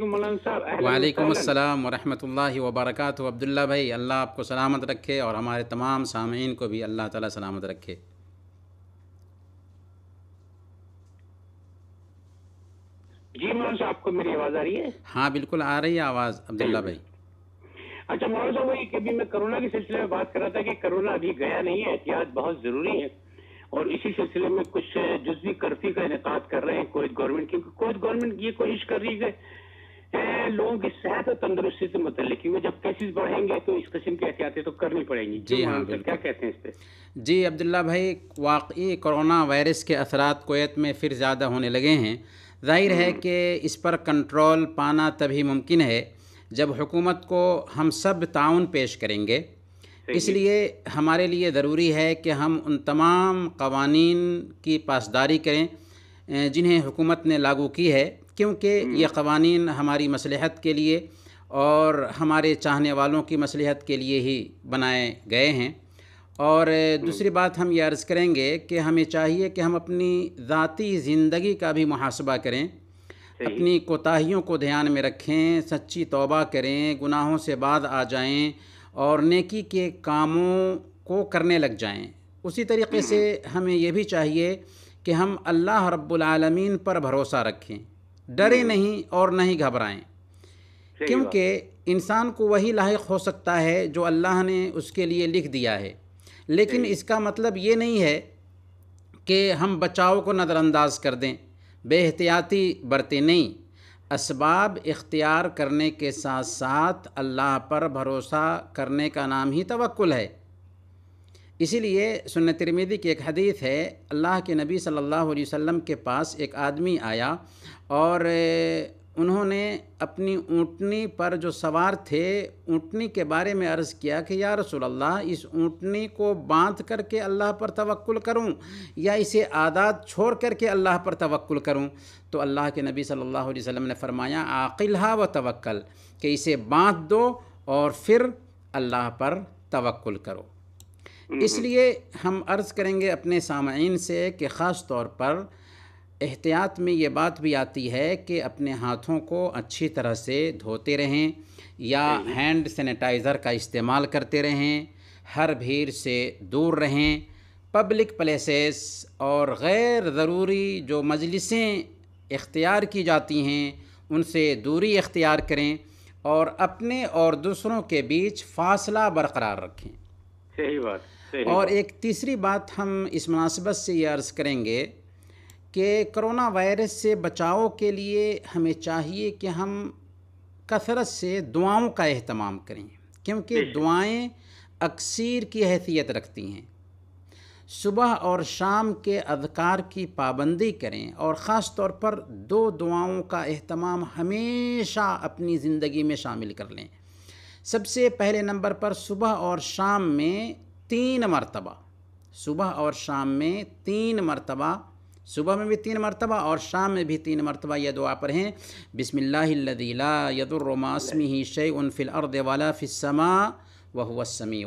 वालेकुम अस्सलाम वरहमतुल्लाहि वबरकातु अब्दुल्ला भाई अल्लाह आपको सलामत रखे और हमारे तमाम सामीन को भी अल्लाह ताला सलामत रखे जी मौलाना साहब आपको मेरी आवाज़ आ रही है हाँ बिल्कुल आ रही है आवाज़ अब्दुल्ला भाई अच्छा मौलाना साहब भाई कभी मैं कोरोना के सिलसिले में बात कर रहा था कि कोरोना अभी गया नहीं है एहतियात बहुत ज़रूरी है और इसी सिलसिले में कुछ जुजी कर्फ्यू का इनका कर रहे हैं कोविड गवर्नमेंट क्योंकि कोविड गवर्नमेंट ये कोशिश कर रही है लोगों की सेहत और तंदुरुस्ती से मतलब जब केसेस बढ़ेंगे तो इस किस्म की एहतियातें तो करनी पड़ेंगी जी हाँ क्या कहते हैं इस पर जी अब्दुल्ला भाई वाकई कोरोना वायरस के असरात कोत में फिर ज़्यादा होने लगे हैं जाहिर है हम्म। कि इस पर कंट्रोल पाना तभी मुमकिन है जब हुकूमत को हम सब ताउन पेश करेंगे इसलिए हमारे लिए ज़रूरी है कि हम उन तमाम कवानीन की पासदारी करें जिन्हें हुकूमत ने लागू की है क्योंकि हम्म। ये कवानीन हमारी मसलहत के लिए और हमारे चाहने वालों की मसलहत के लिए ही बनाए गए हैं और हम्म। दूसरी बात हम ये अर्ज़ करेंगे कि हमें चाहिए कि हम अपनी जाती ज़िंदगी का भी मुहासबा करें अपनी कोताहियों को ध्यान में रखें सच्ची तोबा करें गुनाहों से बाद आ जाएं और नेकी के कामों को करने लग जाएं उसी तरीके हम्म। से हमें यह भी चाहिए कि हम अल्लाह रब्बुल रब्लम पर भरोसा रखें डरे नहीं और नहीं घबराएं क्योंकि इंसान को वही लाइक हो सकता है जो अल्लाह ने उसके लिए लिख दिया है लेकिन इसका मतलब ये नहीं है कि हम बचाव को नज़रअंदाज कर दें बेहतियाती बरते नहीं इसबाब इख्तियार करने के साथ साथ अल्लाह पर भरोसा करने का नाम ही तवक्ल है इसीलिए सुन तिरमेदी की एक हदीत है अल्लाह के नबी सल्लल्लाहु अलैहि वसल्लम के पास एक आदमी आया और उन्होंने अपनी ऊँटनी पर जो सवार थे ऊँटनी के बारे में अर्ज़ किया कि या रसूल अल्लाह इस ऊँटनी को बांध करके अल्लाह पर तवक्ल करूं या इसे आदात छोड़ करके अल्लाह पर तवक्ल करूं तो अल्लाह के नबी सल्लल्लाहु अलैहि वसल्लम ने फरमाया आकिल्हा व तवक्ल कि इसे बांध दो और फिर अल्लाह पर तवक्ल करो हम्म, हम्म। इसलिए हम अर्ज़ करेंगे अपने सामीन से कि ख़ास तौर पर एहतियात में ये बात भी आती है कि अपने हाथों को अच्छी तरह से धोते रहें या हैंड सैनिटाइज़र का इस्तेमाल करते रहें हर भीड़ से दूर रहें पब्लिक प्लेसेस और गैर ज़रूरी जो मजलिसें इख्तियार की जाती हैं उनसे दूरी इख्तियार करें और अपने और दूसरों के बीच फासला बरकरार रखें सही बात और एक तीसरी बात हम इस मुनासिबत से ये अर्ज़ करेंगे कि करोना वायरस से बचाव के लिए हमें चाहिए कि हम कसरत से दुआओं का अहतमाम करें क्योंकि दुआएं अक्सर की हैसियत रखती हैं सुबह और शाम के अधिकार की पाबंदी करें और ख़ास तौर पर दो दुआओं का अहतमाम हमेशा अपनी ज़िंदगी में शामिल कर लें सबसे पहले नंबर पर सुबह और शाम में तीन मरतबा सुबह और शाम में तीन मरतबा सुबह में भी तीन मरतबा और शाम में भी तीन मरतबा यह दुआ हैं बिसमिल्लादीला यदुर्रमासमी ही शे उन फिल अर्द वाला फ़िसमा वह वसमी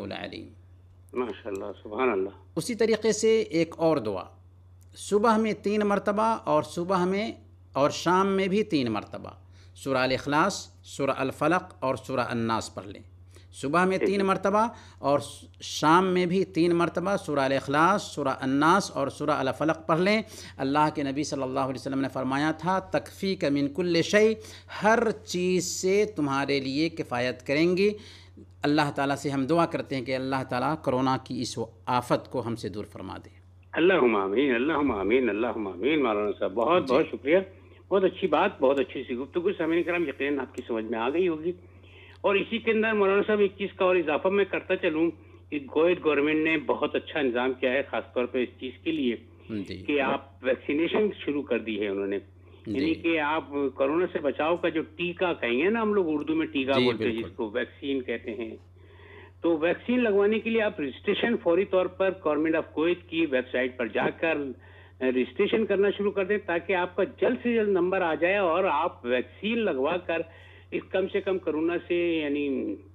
माशा सुबह उसी तरीके से एक और दुआ सुबह में तीन मरतबा और सुबह में और शाम में भी तीन मरतबा सुरा अखलास सुरा अलफलक और सुरा अन्नास पढ़ लें सुबह में तीन मरतबा और शाम में भी तीन मरतबा सुरा अखलास सुरा अन्नास और सुरा अलफलक पढ़ लें अल्लाह के नबी सल्लल्लाहु अलैहि वसल्लम ने फरमाया था तकफ़ी का मिनकुल्ल शई हर चीज़ से तुम्हारे लिए किफ़ायत करेंगी अल्लाह ताला से हम दुआ करते हैं कि अल्लाह ताला कोरोना की इस आफत को हमसे दूर फरमा दे अल्लाह आमीन अल्लाह अल्लाह मौलाना साहब बहुत बहुत शुक्रिया बहुत अच्छी बात बहुत अच्छी सी गुफ्तु सामीन कराम यकीन आपकी समझ में आ गई होगी और इसी के अंदर मौलाना साहब इक्कीस का और इजाफा मैं करता चलूँ कि गोयत गवर्नमेंट ने बहुत अच्छा इंजाम किया है खासतौर पर इस चीज़ के लिए कि आप वैक्सीनेशन शुरू कर दी है उन्होंने यानी कि आप कोरोना से बचाव का जो टीका कहेंगे ना हम लोग उर्दू में टीका बोलते हैं जिसको वैक्सीन कहते हैं तो वैक्सीन लगवाने के लिए आप रजिस्ट्रेशन फौरी तौर पर गवर्नमेंट ऑफ कोयत की वेबसाइट पर जाकर रजिस्ट्रेशन करना शुरू कर दें ताकि आपका जल्द से जल्द नंबर आ जाए और आप वैक्सीन लगवा कर इस कम से कम कोरोना से यानी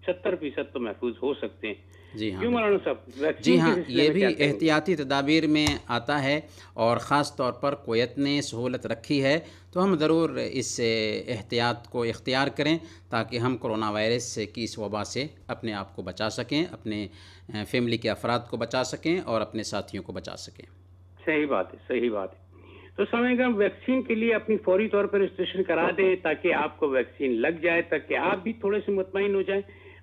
सत्तर फीसद तो महफूज हो सकते हैं जी हाँ मौलाना जी हाँ ये भी एहतियाती तदाबीर में आता है और ख़ास तौर पर कोयत ने सहूलत रखी है तो हम ज़रूर इस एहतियात को इख्तियार करें ताकि हम कोरोना वायरस की इस वबा से अपने आप को बचा सकें अपने फैमिली के अफराद को बचा सकें और अपने साथियों को बचा सकें सही बात है सही बात है तो समझेगा वैक्सीन के लिए अपनी फौरी तौर पर रजिस्ट्रेशन करा दें ताकि आपको वैक्सीन लग जाए ताकि आप भी थोड़े से मुतमिन हो जाए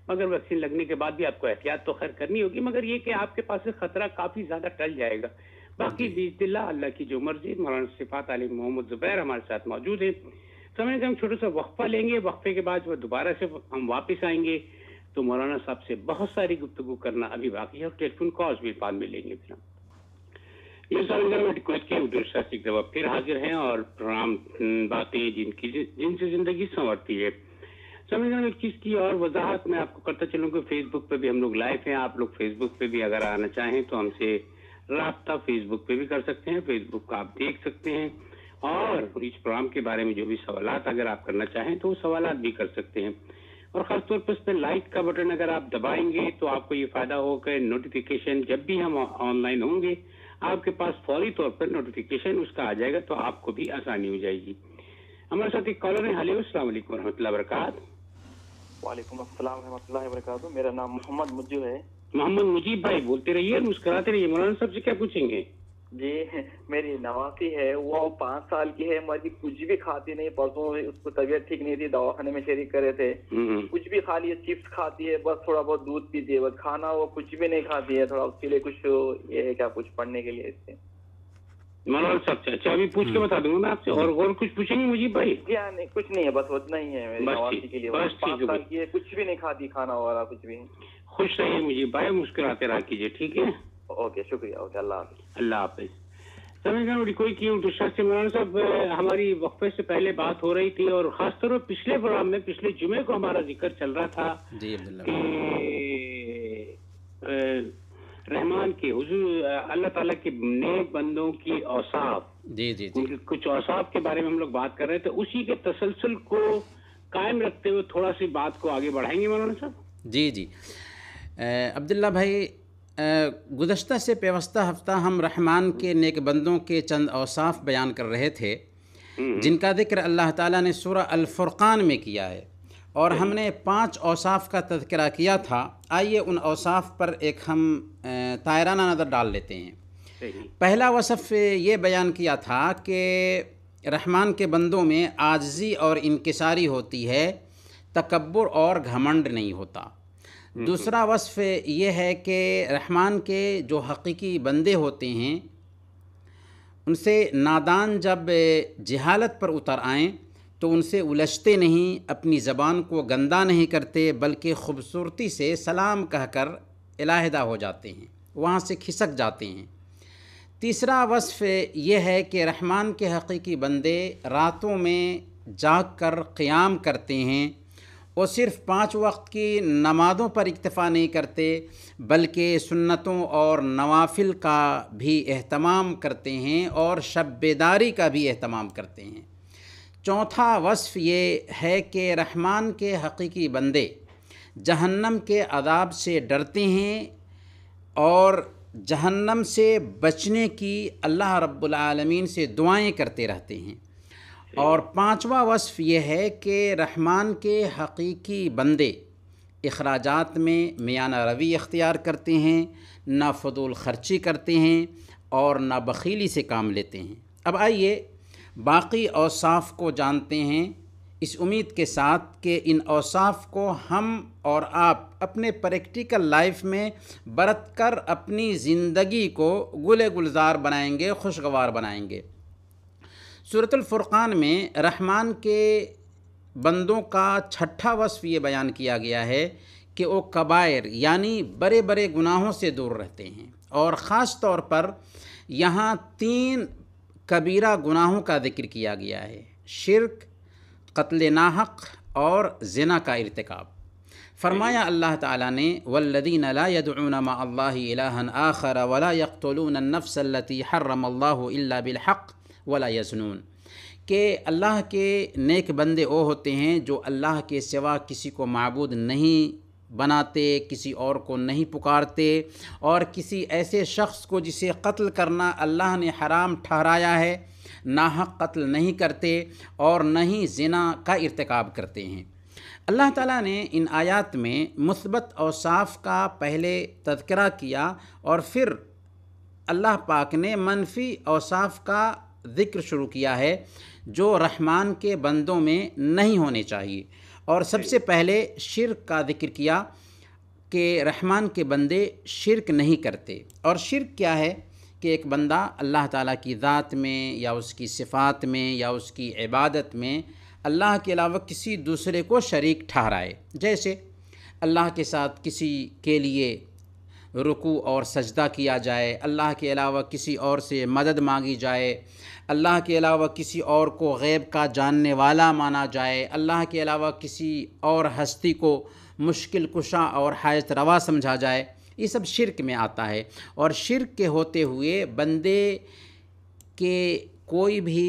मगर वैक्सीन लगने के बाद भी आपको एहतियात तो खैर करनी होगी मगर ये कि आपके पास से खतरा काफी ज्यादा टल जाएगा बाकी बीज दिल्ला अल्लाह की जो मर्जी मौलाना सिफात अली मोहम्मद जुबैर हमारे साथ मौजूद है समझ हम छोटा सा वक्फा लेंगे वक्फे के बाद वो दोबारा से हम वापस आएंगे तो मौलाना साहब से बहुत सारी गुफ्तु करना अभी बाकी है और टेलीफोन कॉल्स भी बाद में लेंगे फिर हम फिर हाजिर हैं और प्रोग्राम बातें जिनकी जिनसे जिंदगी संवरती है संविधान इक्कीस की और वजाहत मैं आपको करता चलूँ कि फेसबुक पे भी हम लोग लाइव हैं आप लोग फेसबुक पे भी अगर आना चाहें तो हमसे रबता फेसबुक पे भी कर सकते हैं फेसबुक का आप देख सकते हैं और इस प्रोग्राम के बारे में जो भी सवाल अगर आप करना चाहें तो वो सवाल भी कर सकते हैं और खासतौर पर उसमें लाइक का बटन अगर आप दबाएंगे तो आपको ये फायदा होगा नोटिफिकेशन जब भी हम ऑनलाइन होंगे आपके पास फौरी तौर पर नोटिफिकेशन उसका आ जाएगा तो आपको भी आसानी हो जाएगी हमारे साथ एक कॉलर है हेलो अलैक् वरहमल वरक वालेकुम अस्सलाम वरक मेरा नाम मोहम्मद मुजीब है मोहम्मद मुजीब भाई बोलते रहिए मुस्कुराते रहिए मौलाना साहब से क्या पूछेंगे जी मेरी नवासी है वो पाँच साल की है मर्जी कुछ भी खाती नहीं परसों उसको तबीयत ठीक नहीं थी दवाखाने में शरीक करे थे हम्म। कुछ भी खा लिए चिप्स खाती है बस थोड़ा बहुत दूध पीती है बस खाना वो कुछ भी नहीं खाती है थोड़ा उसके लिए कुछ ये है क्या कुछ पढ़ने के लिए इससे मनोहर सबसे अच्छा अभी पूछ के बता दूंगा मैं आपसे और और कुछ पूछेंगे मुझे भाई क्या नहीं कुछ नहीं है बस उतना ही है मेरी नवासी के लिए बस पाँच साल की है कुछ भी नहीं खाती खाना वगैरह कुछ भी खुश रहिए मुझे भाई मुस्कुराते रहा कीजिए ठीक है ओके शुक्रिया ओके अल्लाह हाफिज अल्लाह हाफिज समीकरण रिक्वेस्ट की हूँ से मौलाना साहब हमारी वक्फे से पहले बात हो रही थी और खासतौर पर पिछले प्रोग्राम में पिछले जुमे को हमारा जिक्र चल रहा था कि रहमान के हुजूर अल्लाह ताला के नेक बंदों की औसाफ जी जी जी कुछ औसाफ के बारे में हम लोग बात कर रहे थे तो उसी के तसलसल को कायम रखते हुए थोड़ा सी बात को आगे बढ़ाएंगे मौलाना साहब जी जी अब्दुल्ला भाई गुज्त से पेवस्ता हफ्ता हम रहमान के नेक बंदों के चंद अवसाफ बयान कर रहे थे हम्म। जिनका जिक्र अल्लाह ताला ने अल अलफ़ुर्क़ान में किया है और हम्म। हमने पांच अवसाफ का तذकरा किया था आइए उन अवसाफ पर एक हम तायराना नज़र डाल लेते हैं पहला वसफ़ ये बयान किया था कि रहमान के बंदों में आजजी और इनकसारी होती है तकबर और घमंड नहीं होता हम्म, दूसरा हम्म। वसफ़ यह है कि रहमान के जो हकीकी बंदे होते हैं उनसे नादान जब जहालत पर उतर आएँ तो उनसे उलझते नहीं अपनी ज़बान को गंदा नहीं करते बल्कि ख़ूबसूरती से सलाम कहकर इलाहदा हो जाते हैं वहाँ से खिसक जाते हैं तीसरा वसफ़ यह है कि रहमान के हकीकी बंदे रातों में जाग कर क़्याम करते हैं वो सिर्फ़ पाँच वक्त की नमाज़ों पर इक्तफ़ा नहीं करते बल्कि सुन्नतों और नवाफिल का भी अहतमाम करते हैं और शब का भी अहतमाम करते हैं चौथा वصफ़ ये है कि रहमान के हकीकी बंदे जहन्नम के अदाब से डरते हैं और जहन्नम से बचने की अल्लाह रब्बुल रब्लमीन से दुआएं करते रहते हैं और पांचवा वसफ़ यह है कि रहमान के हकीकी बंदे अखराजात में मियाना रवी इख्तियार करते हैं ना फजूल खर्ची करते हैं और ना बखीली से काम लेते हैं अब आइए बाकी औसाफ को जानते हैं इस उम्मीद के साथ कि इन औसाफ को हम और आप अपने प्रैक्टिकल लाइफ में बरत कर अपनी ज़िंदगी को गुल गुलजार बनाएंगे खुशगवार बनाएंगे सूरतुल्फ़ुर्क़ान में रहमान के बंदों का छठा वसफ़ ये बयान किया गया है कि वो कबायर यानी बड़े बड़े गुनाहों से दूर रहते हैं और ख़ास तौर पर यहाँ तीन कबीरा गुनाहों का जिक्र किया गया है शिरक कत्ल नाहक और जना का इरतकब फरमाया अल्लाह ताला ने वल्लदीन ला यद'ून मा अल्लाह इलाहन आखर वला यक़तलून النفس التي حرم الله إلا بالحق वला यजनून के अल्लाह के नेक बंदे वो होते हैं जो अल्लाह के सिवा किसी को मबूद नहीं बनाते किसी और को नहीं पुकारते और किसी ऐसे शख्स को जिसे कत्ल करना अल्लाह ने हराम ठहराया है ना हक़ कत्ल नहीं करते और न ही जिना का इरतकब करते हैं अल्लाह ताला ने इन आयात में मुस्बत और साफ़ का पहले तस्करा किया और फिर अल्लाह पाक ने मनफी और साफ़ का ज़िक्र शुरू किया है जो रहमान के बंदों में नहीं होने चाहिए और सबसे पहले शिरक का जिक्र किया कि रहमान के बंदे शिरक नहीं करते और शिरक क्या है कि एक बंदा अल्लाह ताला की ज़ात में या उसकी सिफ़ात में या उसकी इबादत में अल्लाह के अलावा किसी दूसरे को शरीक ठहराए जैसे अल्लाह के साथ किसी के लिए रुकू और सजदा किया जाए अल्लाह के अलावा किसी और से मदद मांगी जाए अल्लाह के अलावा किसी और को गैब का जानने वाला माना जाए अल्लाह के अलावा किसी और हस्ती को मुश्किल कुशा और हायत रवा समझा जाए ये सब शिरक में आता है और शिरक के होते हुए बंदे के कोई भी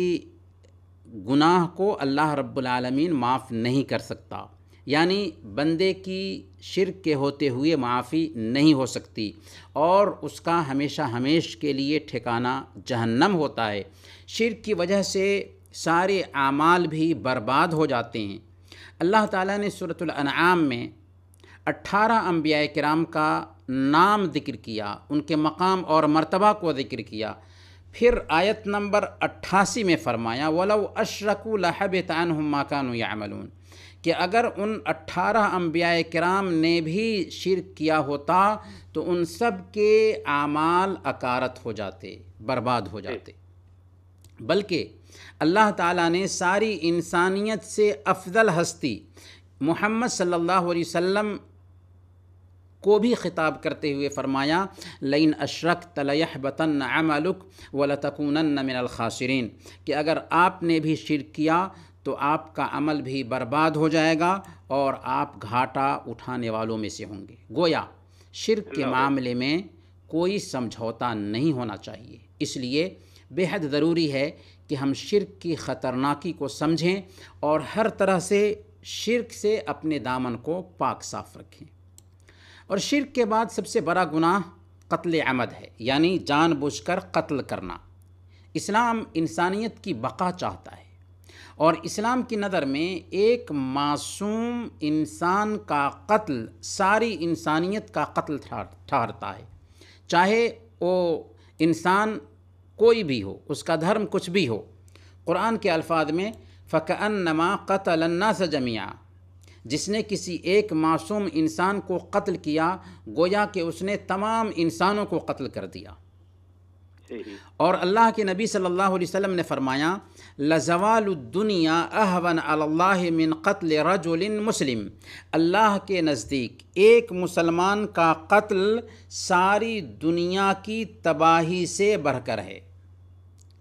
गुनाह को अल्लाह रब्बुल रब्लमीन माफ़ नहीं कर सकता यानी बंदे की शिर के होते हुए माफ़ी नहीं हो सकती और उसका हमेशा हमेश के लिए ठिकाना जहन्नम होता है शिर की वजह से सारे आमाल भी बर्बाद हो जाते हैं अल्लाह ताला ने सूरतुल में 18 अम्बिया कराम का नाम ज़िक्र किया उनके मकाम और मर्तबा को ज़िक्र किया फिर आयत नंबर अट्ठासी में फ़रमाया वलव अशरकू लहब तन हम माकान यामलून कि अगर उन अठारह अम्बिया कराम ने भी शिर किया होता तो उन सब के आमाल अकारत हो जाते बर्बाद हो जाते बल्कि अल्लाह ताला ने सारी इंसानियत से अफजल हस्ती मोहम्मद सल्लल्लाहु अलैहि वसल्लम को भी ख़िताब करते हुए फ़रमाया लइन अशरक तलह बतन अमलुक वलतकून मिनल खासरीन कि अगर आपने भी शिर किया तो आपका अमल भी बर्बाद हो जाएगा और आप घाटा उठाने वालों में से होंगे गोया शिर के मामले में कोई समझौता नहीं होना चाहिए इसलिए बेहद ज़रूरी है कि हम शिरक की ख़तरनाकी को समझें और हर तरह से शिरक से अपने दामन को पाक साफ रखें और शिरक के बाद सबसे बड़ा गुनाह कत्ल अमद है यानी जानबूझकर कत्ल करना इस्लाम इंसानियत की बका चाहता है और इस्लाम की नज़र में एक मासूम इंसान का कत्ल सारी इंसानियत का कत्ल ठहरता है चाहे वो इंसान कोई भी हो उसका धर्म कुछ भी हो कुरान के अल्फाज में फ़कअन नमा कतलन्ना से जमिया जिसने किसी एक मासूम इंसान को कत्ल किया गोया कि उसने तमाम इंसानों को कत्ल कर दिया और अल्लाह के नबी सल्लल्लाहु अलैहि वसल्लम ने फरमाया लजवालुद्दुनिया अहवन अल्लाह मिन कत्ल रजुल मुस्लिम अल्लाह के नज़दीक एक मुसलमान का कत्ल सारी दुनिया की तबाही से बढ़कर है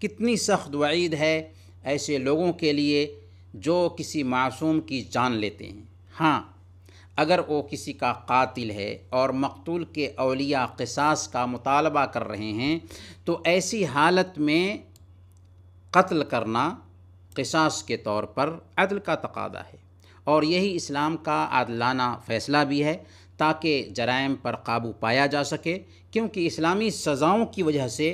कितनी सख्त वईद है ऐसे लोगों के लिए जो किसी मासूम की जान लेते हैं हाँ अगर वो किसी का कातिल है और मकतूल के अलिया कसास का मुतालबा कर रहे हैं तो ऐसी हालत में कत्ल करना कसास के तौर पर अदल का तकादा है और यही इस्लाम का आदलाना फ़ैसला भी है ताकि जराइम पर काबू पाया जा सके क्योंकि इस्लामी सज़ाओं की वजह से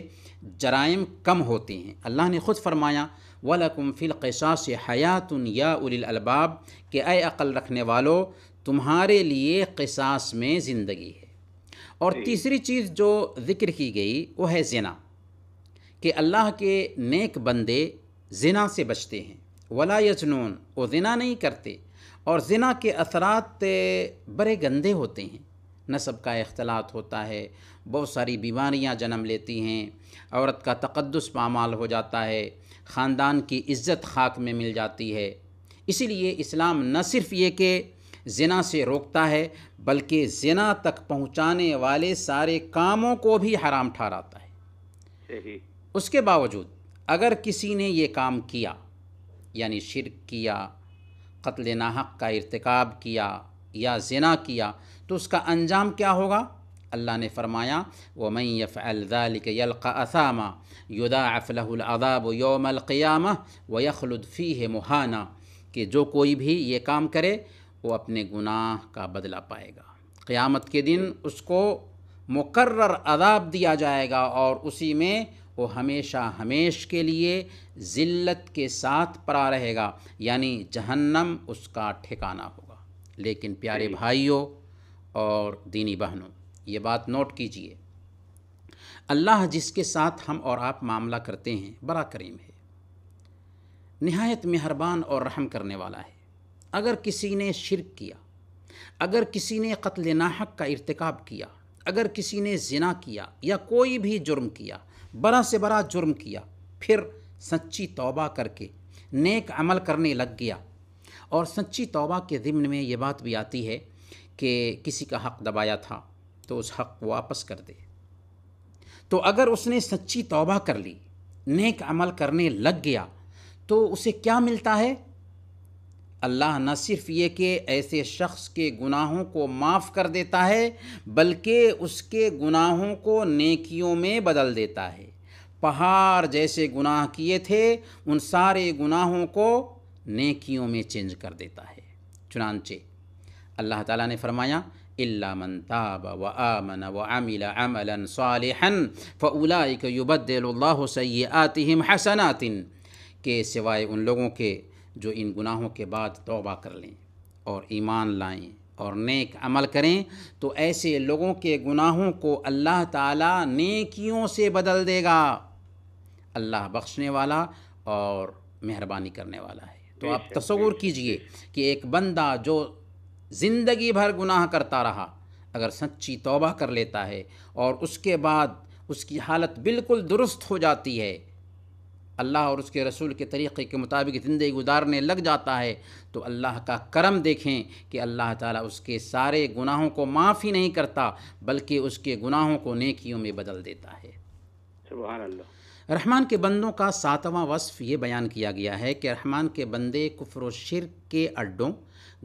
जराइम कम होते हैं अल्लाह ने ख़ुद फरमाया वलकुम फ़िल कसास हयातन या उलबाब के अक्ल अकल रखने वालों तुम्हारे लिए किसास में ज़िंदगी है और तीसरी चीज़ जो ज़िक्र की गई वो है ज़िना कि अल्लाह के नेक बंदे ज़िना से बचते हैं वला यजनून वो ज़िना नहीं करते और ज़िना के असरात बड़े गंदे होते हैं नसब का अख्तलात होता है बहुत सारी बीमारियां जन्म लेती हैं औरत का तकदस पामाल हो जाता है ख़ानदान की इज़्ज़त खाक में मिल जाती है इसीलिए इस्लाम न सिर्फ़ ये कि जना से रोकता है बल्कि जना तक पहुंचाने वाले सारे कामों को भी हराम ठहराता है उसके बावजूद अगर किसी ने ये काम किया यानी शिरक किया कत्ल नाहक का इरतकब किया या जना किया तो उसका अंजाम क्या होगा अल्लाह ने फरमाया व मैं यफ़ालिक असामा युदा अफ़लहदाब योमल व यखलुदफ़ी है मुहाना कि जो कोई भी ये काम करे वो अपने गुनाह का बदला पाएगा क़यामत के दिन उसको मुकर्र अदाब दिया जाएगा और उसी में वो हमेशा हमेश के लिए ज़िल्लत के साथ परा रहेगा यानी जहन्नम उसका ठिकाना होगा लेकिन प्यारे भाइयों और दीनी बहनों ये बात नोट कीजिए अल्लाह जिसके साथ हम और आप मामला करते हैं बड़ा करीम है नहायत मेहरबान और रहम करने वाला है अगर किसी ने शिरक किया अगर किसी ने कत्ल नाहक का इरतकब किया अगर किसी ने जिना किया या कोई भी जुर्म किया बड़ा से बड़ा जुर्म किया फिर सच्ची तौबा करके नेक अमल करने लग गया और सच्ची तौबा के ज़िम्न में ये बात भी आती है कि किसी का हक़ दबाया था तो उस हक़ को वापस कर दे तो अगर उसने सच्ची तौबा कर ली नेक अमल करने लग गया तो उसे क्या मिलता है अल्लाह न सिर्फ ये कि ऐसे शख्स के गुनाहों को माफ़ कर देता है बल्कि उसके गुनाहों को नेकियों में बदल देता है पहाड़ जैसे गुनाह किए थे उन सारे गुनाहों को नेकियों में चेंज कर देता है चुनानचे अल्लाह ताला ने फरमाया इल्ला मन ताब व आमन व अमिल अमलन सालिहन फ़उलाइक युबद्दिलुल्लाहु सय्यिआतिहिम हसनातिन के सिवाय उन लोगों के जो इन गुनाहों के बाद तौबा कर लें और ईमान लाएं और नेक अमल करें तो ऐसे लोगों के गुनाहों को अल्लाह ताला नेकियों से बदल देगा अल्लाह बख्शने वाला और मेहरबानी करने वाला है तो आप तस्वूर कीजिए कि एक बंदा जो ज़िंदगी भर गुनाह करता रहा अगर सच्ची तौबा कर लेता है और उसके बाद उसकी हालत बिल्कुल दुरुस्त हो जाती है अल्लाह और उसके रसूल के तरीक़े के मुताबिक ज़िंदगी गुजारने लग जाता है तो अल्लाह का करम देखें कि अल्लाह ताला उसके सारे गुनाहों को माफ़ ही नहीं करता बल्कि उसके गुनाहों को नेकियों में बदल देता है रहमान के बंदों का सातवां वस्फ ये बयान किया गया है कि रहमान के बंदे कुफर शिर के अड्डों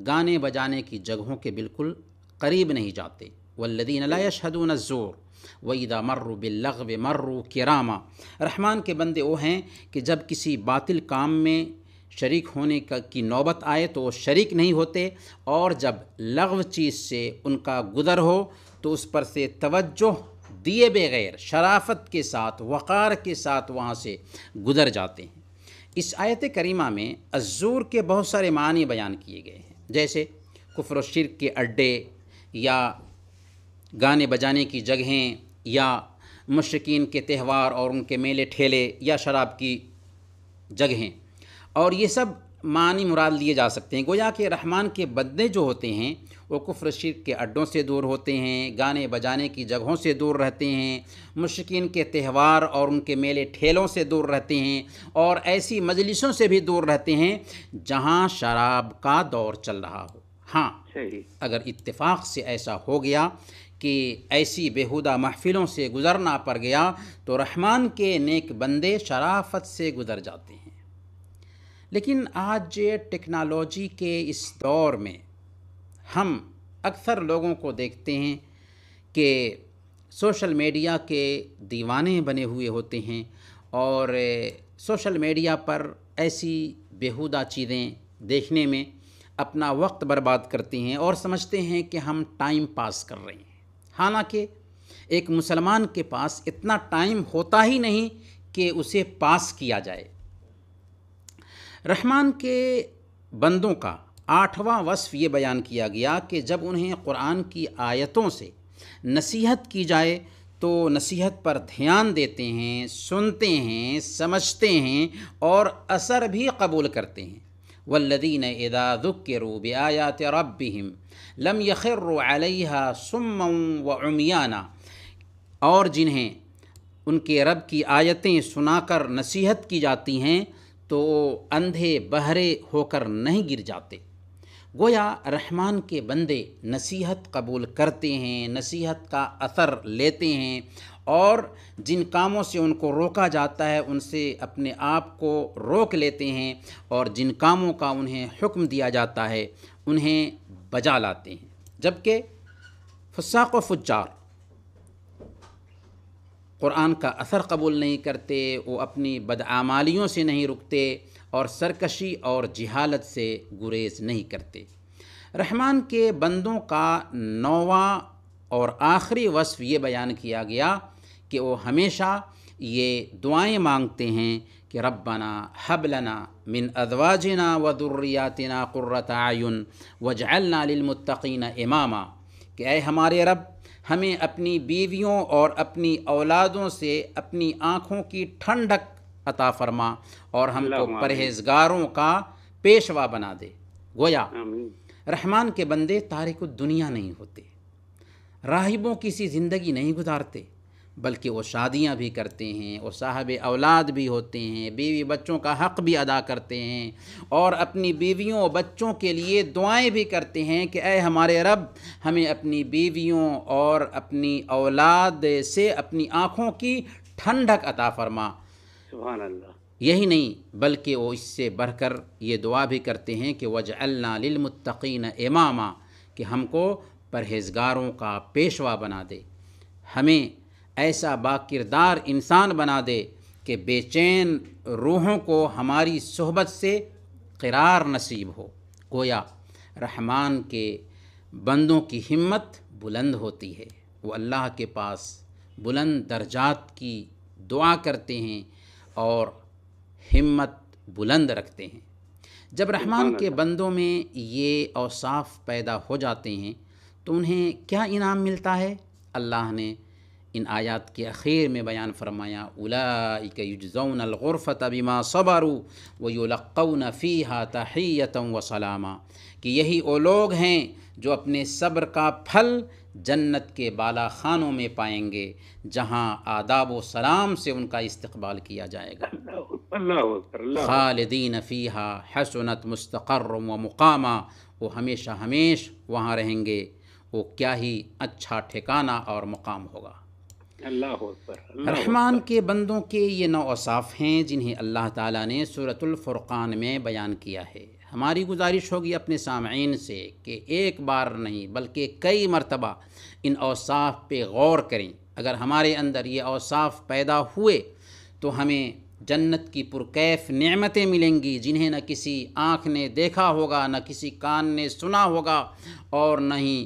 गाने बजाने की जगहों के बिल्कुल करीब नहीं जाते वल्लदीन ला यशहदून ज़ोर वईदा मर्र बिल्लग मर्र किरामा रहमान के बंदे वो हैं कि जब किसी बातिल काम में शरीक होने का की नौबत आए तो वो शरीक नहीं होते और जब लगव चीज़ से उनका गुदर हो तो उस पर से तवज्जो दिए बगैर शराफत के साथ वक़ार के साथ वहाँ से गुजर जाते हैं इस आयत करीमा में अज़ूर के बहुत सारे मानी बयान किए गए हैं जैसे कुफर शिरक के अड्डे या गाने बजाने की जगहें या मशकिन के त्यौहार और उनके मेले ठेले या शराब की जगहें और ये सब मानी मुराद लिए जा सकते हैं गोया के रहमान के बदले जो होते हैं वो कुफ्र शिर के अड्डों से दूर होते हैं गाने बजाने की जगहों से दूर रहते हैं मुशकिन के त्यौहार और उनके मेले ठेलों से दूर रहते हैं और ऐसी मजलिसों से भी दूर रहते हैं जहाँ शराब का दौर चल रहा हो हाँ अगर इत्तेफाक से ऐसा हो गया कि ऐसी बेहुदा महफ़िलों से गुज़रना पड़ गया तो रहमान के नेक बंदे शराफत से गुज़र जाते हैं लेकिन आज टेक्नोलॉजी के इस दौर में हम अक्सर लोगों को देखते हैं कि सोशल मीडिया के दीवाने बने हुए होते हैं और सोशल मीडिया पर ऐसी बेहुदा चीज़ें देखने में अपना वक्त बर्बाद करते हैं और समझते हैं कि हम टाइम पास कर रहे हैं हालांकि एक मुसलमान के पास इतना टाइम होता ही नहीं कि उसे पास किया जाए रहमान के बंदों का आठवां वصफ़ ये बयान किया गया कि जब उन्हें कुरान की आयतों से नसीहत की जाए तो नसीहत पर ध्यान देते हैं सुनते हैं समझते हैं और असर भी कबूल करते हैं वल्लदीन इदा ज़ुक्रू बयात रब्बिम लम यखर अलैहा सुम व उमियाना और जिन्हें उनके रब की आयतें सुनाकर नसीहत की जाती हैं तो अंधे बहरे होकर नहीं गिर जाते गोया रहमान के बंदे नसीहत कबूल करते हैं नसीहत का असर लेते हैं और जिन कामों से उनको रोका जाता है उनसे अपने आप को रोक लेते हैं और जिन कामों का उन्हें हुक्म दिया जाता है उन्हें बजा लाते हैं जबकि फसाक व फुजार क़ुरान का असर कबूल नहीं करते वो अपनी बदआमालियों से नहीं रुकते और सरकशी और जिहालत से गुरेज नहीं करते रहमान के बंदों का नौवा और आखिरी वसफ़ ये बयान किया गया कि वो हमेशा ये दुआएं मांगते हैं कि रब्बना हबलना मिन अदवाजना व दुर्रियातना क़ुर्रतायुन वजअलना लिलमुत्तकीन इमामा कि अय हमारे रब हमें अपनी बीवियों और अपनी औलादों से अपनी आँखों की ठंडक अता फरमा और हमको परहेजगारों का पेशवा बना दे गोया रहमान के बंदे तारिक दुनिया नहीं होते राहिबों की सी ज़िंदगी नहीं गुजारते बल्कि वो शादियां भी करते हैं वो साहब औलाद भी होते हैं बीवी बच्चों का हक़ भी अदा करते हैं और अपनी बीवियों बच्चों के लिए दुआएं भी करते हैं कि अय हमारे रब हमें अपनी बीवियों और अपनी औलाद से अपनी आँखों की ठंडक अता फरमा यही नहीं बल्कि वो इससे बढ़कर ये दुआ भी करते हैं कि वज अल्लामतकीन इमामा कि हमको परहेजगारों का पेशवा बना दे हमें ऐसा बाकिरदार इंसान बना दे कि बेचैन रूहों को हमारी सोहबत से करार नसीब हो गोया रहमान के बंदों की हिम्मत बुलंद होती है वो अल्लाह के पास बुलंद दर्जात की दुआ करते हैं और हिम्मत बुलंद रखते हैं जब रहमान के बंदों में ये औसाफ पैदा हो जाते हैं तो उन्हें क्या इनाम मिलता है अल्लाह ने इन आयात के अखीर में बयान फरमाया उलाजौनफ़त बिमा सबारू वयुलकौन हा तहैतम व सलामा कि यही वो लोग हैं जो अपने सब्र का फल जन्नत के बाला खानों में पाएंगे जहाँ आदाब व सलाम से उनका इस्तकबाल किया जाएगा खालदीन फ़ीहा हसनत मुस्तकर व मुकामा वो हमेशा हमेश वहाँ रहेंगे वो क्या ही अच्छा ठिकाना और मुकाम होगा अल्लाह रहमान के बंदों के ये नौ असाफ़ हैं जिन्हें अल्लाह ताला ने फुरक़ान में बयान किया है हमारी गुजारिश होगी अपने सामीन से कि एक बार नहीं बल्कि कई मरतबा इन अवसाफ़ पे गौर करें अगर हमारे अंदर ये अवसाफ़ पैदा हुए तो हमें जन्नत की पुरकैफ़ नेमतें मिलेंगी जिन्हें न किसी आँख ने देखा होगा न किसी कान ने सुना होगा और न ही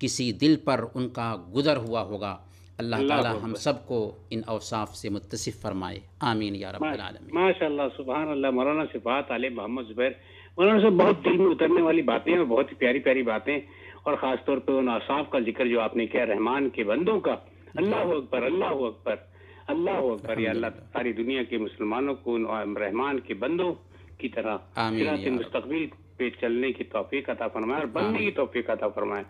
किसी दिल पर उनका गुज़र हुआ होगा अल्लाह ताला हम सबको इन अवसाफ से मुतसिफ़ फरमाए आमीन या रबालमी माशा सुबह अल्लाह मौलाना सिफात बात आल मोहम्मद ज़ुबैर मौलाना साहब बहुत दिल में उतरने वाली बातें और बहुत ही प्यारी प्यारी बातें और ख़ास तौर पर उन अवसाफ का जिक्र जो आपने किया रहमान के बंदों का अल्लाह अकबर अल्लाह अकबर अल्लाह अकबर या अल्लाह सारी दुनिया के मुसलमानों को रहमान के बंदों की तरह मुस्तबिल पे चलने की तोफ़ी अता फरमाए और बनने की तोफ़ी अता फरमाए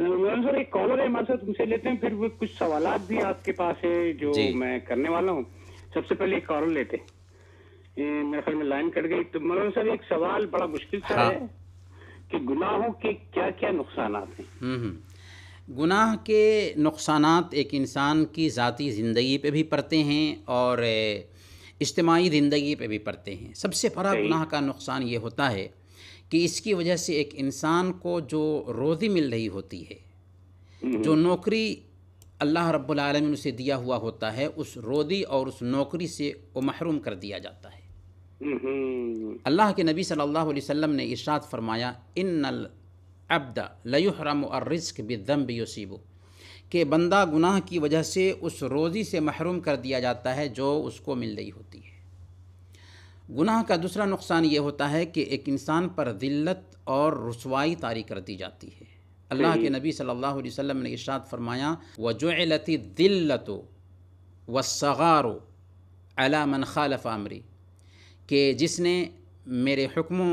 सर एक कॉलर है हमारे साथ उनसे लेते हैं फिर कुछ सवाल भी आपके पास है जो मैं करने वाला हूँ सबसे पहले एक कॉलर लेते मेरे ख्याल में लाइन कट गई तो मनोज सर एक सवाल बड़ा मुश्किल सा हाँ। है कि गुनाहों के क्या क्या नुकसान हैं हम्म, हम्म। गुनाह के नुकसान एक इंसान की ज़ाती ज़िंदगी पे भी पड़ते हैं और इज्तमाही ज़िंदगी पे भी पड़ते हैं सबसे बड़ा गुनाह का नुकसान ये होता है कि इसकी वजह से एक इंसान को जो रोज़ी मिल रही होती है हम्म। जो नौकरी अल्लाह रब्बुल उसे दिया हुआ होता है उस रोदी और उस नौकरी से वो महरूम कर दिया जाता है हम्म। अल्लाह के नबी सल्लल्लाहु अलैहि वसल्लम ने इशात फरमाया इन अब्द लयुहरम और रिस्क बिदम योसीबो के बंदा गुनाह की वजह से उस रोज़ी से महरूम कर दिया जाता है जो उसको मिल रही होती है गुनाह का दूसरा नुकसान ये होता है कि एक इंसान पर दिल्लत और रसवाई तारी कर दी जाती है अल्लाह के नबी सल्लल्लाहु अलैहि वसल्लम ने इशाद फरमाया व जोलती दिल्लत व सगारो अला मन खालफ आमरी के जिसने मेरे हुक्मों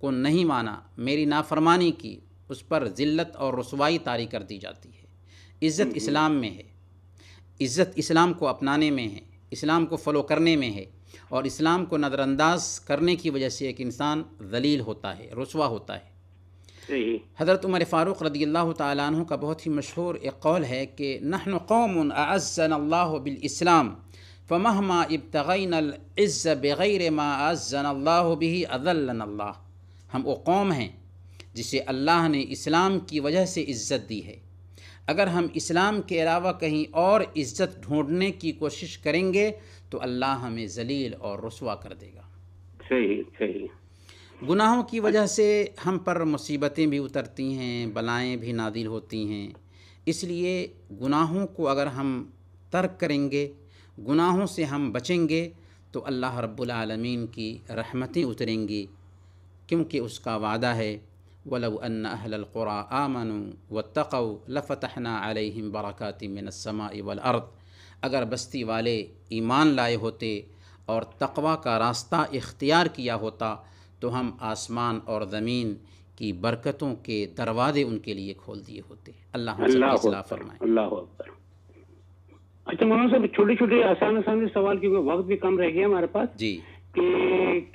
को नहीं माना मेरी नाफरमानी की उस पर ज़िल्लत और रसवाई तारी कर दी जाती है इज़्ज़त हम्म। इस्लाम में है इज़्ज़त इस्लाम को अपनाने में है इस्लाम को फॉलो करने में है और इस्लाम को नज़रअंदाज करने की वजह से एक इंसान जलील होता है रसवा होता है हज़रत उमर फ़ारूक रदी अल्लाह तु का बहुत ही मशहूर एक कौल है कि नहन कौम मा फ़महमा इब्तगैनज़ बग़ैर माज़नबी अज़ल्ला हम वो कौम हैं जिसे अल्लाह ने इस्लाम की वजह से इज़्ज़त दी है अगर हम इस्लाम के अलावा कहीं और इज़्ज़त ढूँढने की कोशिश करेंगे तो अल्लाह हमें जलील और रसुआ कर देगा सही सही गुनाहों की वजह से हम पर मुसीबतें भी उतरती हैं बलाएं भी नादिल होती हैं इसलिए गुनाहों को अगर हम तर्क करेंगे गुनाहों से हम बचेंगे तो अल्लाह रब्बुल की रहमतें उतरेंगी क्योंकि उसका वादा है वलब अनलकुरा व तक़ लफ़तना अलहम बरक़ाती मिनसमा वल अगर बस्ती वाले ईमान लाए होते और तकवा का रास्ता इख्तियार किया होता तो हम आसमान और ज़मीन की बरकतों के दरवाजे उनके लिए खोल दिए होते अल्लाह अल्लाह फरमाए अच्छा मौलाना साहब छोटे छोटे आसान आसान सवाल क्योंकि वक्त भी कम रह गया हमारे पास जी कि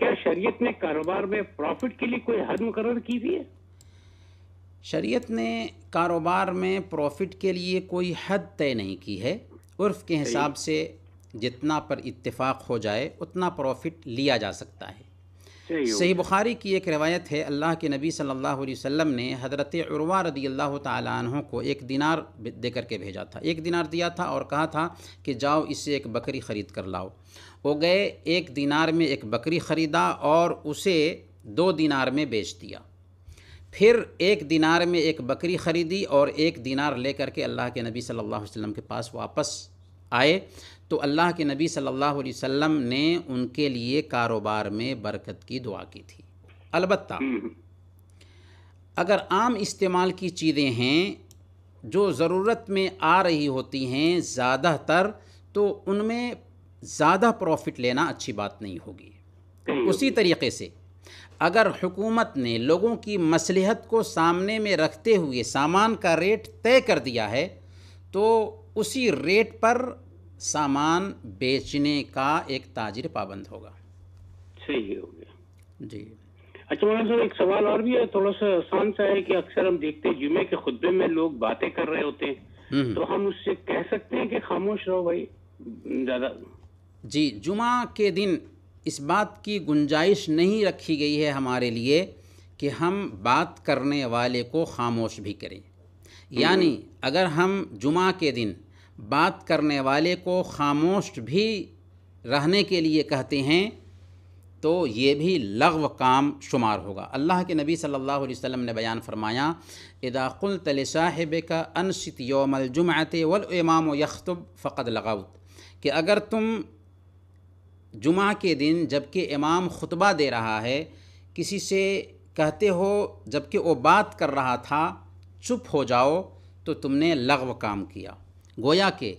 क्या शरीयत ने कारोबार में प्रॉफिट के लिए कोई हद मुकर की हुई है शरीयत ने कारोबार में प्रॉफिट के लिए कोई हद तय नहीं की है उर्फ के हिसाब से जितना पर इत्तेफाक हो जाए उतना प्रॉफिट लिया जा सकता है सही, बुखारी की एक रवायत है अल्लाह के नबी सल्लल्लाहु अलैहि वसल्लम ने हज़रत उर्वा रदी अल्लाह तहों को एक दिनार दे करके भेजा था एक दिनार दिया था और कहा था कि जाओ इससे एक बकरी ख़रीद कर लाओ वो गए एक दिनार में एक बकरी ख़रीदा और उसे दो दिनार में बेच दिया फिर एक दिनार में एक बकरी ख़रीदी और एक दिनार ले करके अल्लाह के नबी सल्लल्लाहु अलैहि वसल्लम के पास वापस आए तो अल्लाह के नबी सल्लल्लाहु अलैहि वसल्लम ने उनके लिए कारोबार में बरकत की दुआ की थी अलबत् हम्म, हम्म। अगर आम इस्तेमाल की चीज़ें हैं जो ज़रूरत में आ रही होती हैं ज़्यादातर तो उनमें ज़्यादा प्रॉफिट लेना अच्छी बात नहीं होगी उसी तरीके से अगर हुकूमत ने लोगों की मसलहत को सामने में रखते हुए सामान का रेट तय कर दिया है तो उसी रेट पर सामान बेचने का एक ताजिर पाबंद होगा सही हो गया जी अच्छा मौलाना सर एक सवाल और भी है थोड़ा सा आसान सा है कि अक्सर हम देखते हैं जुमे के खुतबे में लोग बातें कर रहे होते हैं हम्म। तो हम उससे कह सकते हैं कि खामोश रहो भाई ज़्यादा जी जुमा के दिन इस बात की गुंजाइश नहीं रखी गई है हमारे लिए कि हम बात करने वाले को खामोश भी करें यानी अगर हम जुमा के दिन बात करने वाले को खामोश भी रहने के लिए कहते हैं तो ये भी लगव काम शुमार होगा अल्लाह के नबी सल्लल्लाहु अलैहि वसल्लम ने बयान फरमाया इदाकुल तल साहिब का अनशित योमल जुमत वल इमाम यखतुब फ़कत लगाउत कि अगर तुम जुमा के दिन जबकि इमाम खुतबा दे रहा है किसी से कहते हो जबकि वो बात कर रहा था चुप हो जाओ तो तुमने लगव काम किया गोया के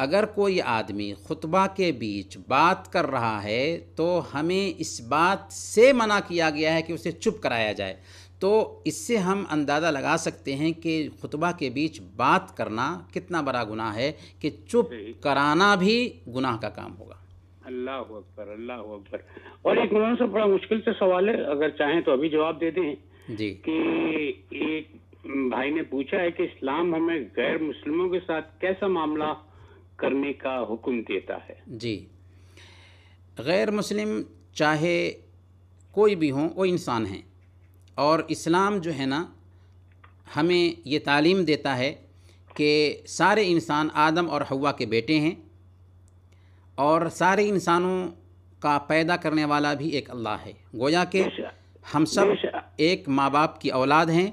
अगर कोई आदमी खुतबा के बीच बात कर रहा है तो हमें इस बात से मना किया गया है कि उसे चुप कराया जाए तो इससे हम अंदाज़ा लगा सकते हैं कि खुतबा के बीच बात करना कितना बड़ा गुनाह है कि चुप कराना भी गुनाह का काम होगा अल्लाह अकबर अल्लाह अकबर और एक मौलाना साहब बड़ा मुश्किल से सवाल है अगर चाहें तो अभी जवाब दे दें जी कि एक भाई ने पूछा है कि इस्लाम हमें गैर मुस्लिमों के साथ कैसा मामला करने का हुक्म देता है जी गैर मुस्लिम चाहे कोई भी हो वो इंसान हैं और इस्लाम जो है ना हमें ये तालीम देता है कि सारे इंसान आदम और हवा के बेटे हैं और सारे इंसानों का पैदा करने वाला भी एक अल्लाह है गोया के हम सब एक माँ बाप की औलाद हैं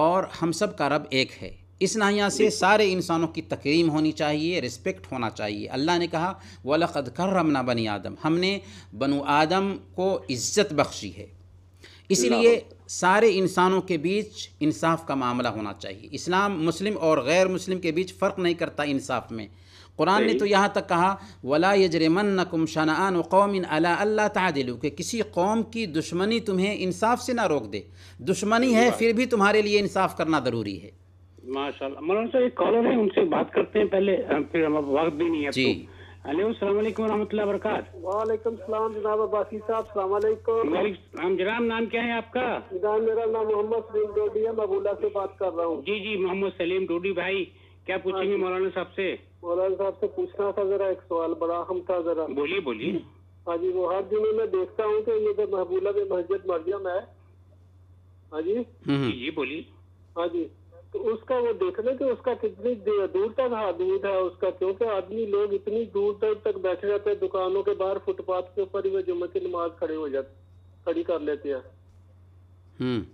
और हम सब का रब एक है इस नाहिया से सारे इंसानों की तकरीम होनी चाहिए रिस्पेक्ट होना चाहिए अल्लाह ने कहा कर रमना बनी आदम हमने बनु आदम को इज़्ज़त बख्शी है इसीलिए सारे इंसानों के बीच इंसाफ का मामला होना चाहिए इस्लाम मुस्लिम और गैर मुस्लिम के बीच फ़र्क नहीं करता इंसाफ में कुरान ने तो यहाँ तक कहा वला यजरमन कुम शनान कौम इन अला अल्लाह तादिलू कि किसी कौम की दुश्मनी तुम्हें इंसाफ से ना रोक दे दुश्मनी है फिर भी तुम्हारे लिए इंसाफ करना ज़रूरी है माशाल्लाह तो। आपका नाम मोहम्मद सलीम बात कर रहा हूँ जी जी मोहम्मद सलीम डोडी भाई क्या हाँ पूछेंगे मौलाना साहब से मौलाना साहब से पूछना था जरा एक सवाल बड़ा हम था जरा बोलिए बोलिए हाँ जी वो हर दिन में देखता हूँ कि ये जो महबूला में मस्जिद मरियम है हाँ जी ये हम्म, हम्म। बोलिए हाँ जी तो उसका वो देखना कि उसका कितनी दूर तक हादूद है उसका क्योंकि आदमी लोग इतनी दूर दूर तक बैठे रहते हैं दुकानों के बाहर फुटपाथ के ऊपर ही वो जुम्मे की नमाज खड़े हो जाते खड़ी कर लेते हैं हम्म।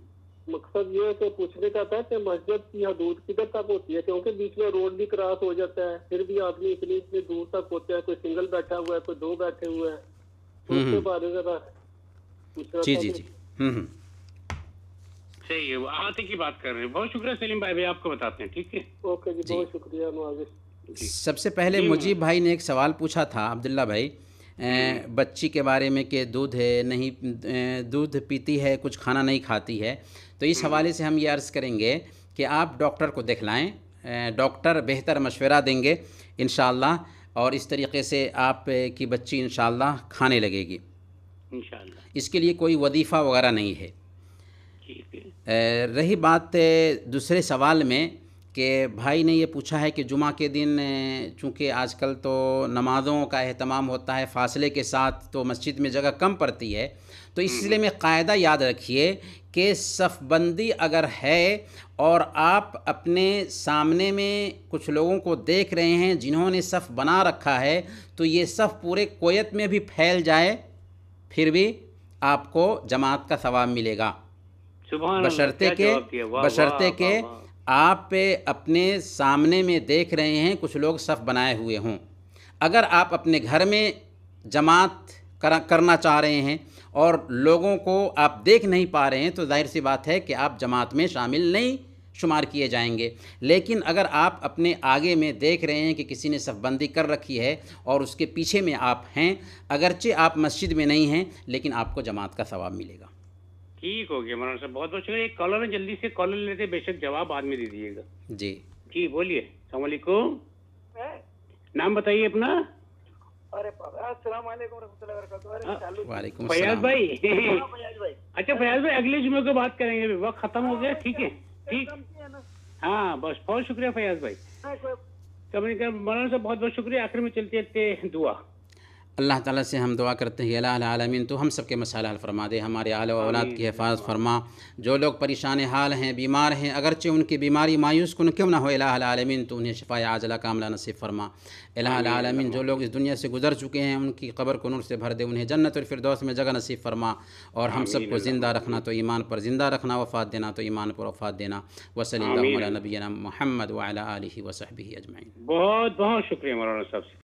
मकसद ये है पूछने का था कि मस्जिद की हदूद किधर तक होती है क्योंकि बीच में रोड भी क्रॉस हो जाता है फिर भी आदमी इतनी इतनी दूर तक होते हैं कोई सिंगल बैठा हुआ है कोई दो बैठे हुए हैं हम्म, उसके हम्म। बारे में जी जी जी हम्म, सही है आते की बात कर रहे हैं बहुत शुक्रिया सलीम भाई भाई आपको बताते हैं ठीक है ओके जी, जी बहुत शुक्रिया मुआविज सबसे पहले मुजीब भाई ने एक सवाल पूछा था अब्दुल्ला भाई बच्ची के बारे में कि दूध है नहीं दूध पीती है कुछ खाना नहीं खाती है तो इस हम्म। हवाले से हम ये अर्ज़ करेंगे कि आप डॉक्टर को दिखलाएँ डॉक्टर बेहतर मशवरा देंगे इन और इस तरीके से आप की बच्ची इन खाने लगेगी इसके लिए कोई वदीफ़ा वगैरह नहीं है रही बात दूसरे सवाल में कि भाई ने ये पूछा है कि जुमा के दिन चूँकि आजकल तो नमाज़ों का अहतमाम होता है फ़ासले के साथ तो मस्जिद में जगह कम पड़ती है तो हम्म। इसलिए मैं कायदा याद रखिए कि सफ़बंदी अगर है और आप अपने सामने में कुछ लोगों को देख रहे हैं जिन्होंने सफ़ बना रखा है तो ये सफ़ पूरे कोयत में भी फैल जाए फिर भी आपको जमात का सवाब मिलेगा बशर्ते के बशर्ते के आप अपने सामने में देख रहे हैं कुछ लोग सफ़ बनाए हुए हों अगर आप अपने घर में जमात कर, करना चाह रहे हैं और लोगों को आप देख नहीं पा रहे हैं तो जाहिर सी बात है कि आप जमात में शामिल नहीं शुमार किए जाएंगे लेकिन अगर आप अपने आगे में देख रहे हैं कि किसी ने सफबंदी कर रखी है और उसके पीछे में आप हैं अगरचे आप मस्जिद में नहीं हैं लेकिन आपको जमात का सवाब मिलेगा ठीक हो गया मौलाना साहब बहुत बहुत शुक्रिया एक कॉलर है जल्दी से कॉलर लेते बेशक जवाब बाद में दीजिएगा जी जी बोलिए सलामकुम नाम बताइए अपना अरे वालेकुम हाँ। हाँ, फयाज भाई अच्छा फयाज भाई अगले जुम्मे को बात करेंगे वक्त खत्म हो गया ठीक है ठीक हाँ बस बहुत शुक्रिया फयाज भाई कभी मौलाना साहब बहुत बहुत शुक्रिया आखिर में चलते चलते दुआ अल्लाह ताला से हम दुआ करते हैं आलमीन तो हम सब के मसाला हल फरमा दे हमारे आल औलाद की हिफाजत फरमा जो लोग परेशान हाल हैं बीमार हैं अगरचे उनकी बीमारी मायूस कन क्यों ना हो आलमीन तो उन्हें शफा आजला कामला नसीब फरमा आलमीन जो लोग इस दुनिया से गुजर चुके हैं उनकी ख़बर को नूर से भर दे उन्हें जन्नत और फिरदौस में जगह नसीब फरमा और हम सबको ज़िंदा रखना तो ईमान पर ज़िंदा रखना वफ़ात देना तो ईमान पर वफ़ात देना वसली नबीना महमद वाली वसहबी अजमैन बहुत बहुत शुक्रिया मौलाना साहब